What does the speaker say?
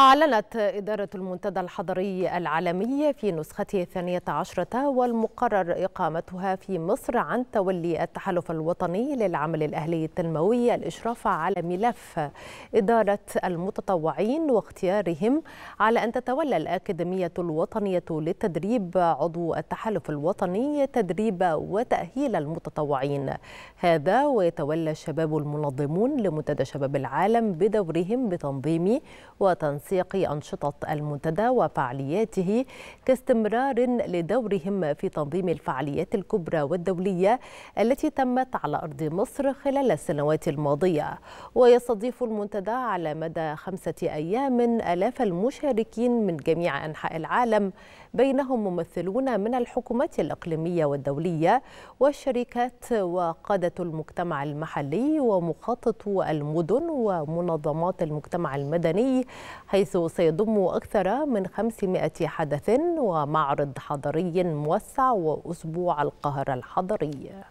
أعلنت إدارة المنتدى الحضري العالمي في نسخته الثانية عشرة والمقرر إقامتها في مصر عن تولي التحالف الوطني للعمل الأهلي التنموي الإشراف على ملف إدارة المتطوعين واختيارهم على أن تتولى الأكاديمية الوطنية للتدريب عضو التحالف الوطني تدريب وتأهيل المتطوعين هذا ويتولى الشباب المنظمون لمنتدى شباب العالم بدورهم بتنظيم وتنسيق تنسيق أنشطة المنتدى وفعالياته كاستمرار لدورهم في تنظيم الفعاليات الكبرى والدولية التي تمت على أرض مصر خلال السنوات الماضية ويستضيف المنتدى على مدى خمسة أيام آلاف المشاركين من جميع أنحاء العالم بينهم ممثلون من الحكومات الإقليمية والدولية والشركات وقادة المجتمع المحلي ومخططو المدن ومنظمات المجتمع المدني حيث سيضم أكثر من 500 حدث ومعرض حضري موسع وأسبوع القاهرة الحضري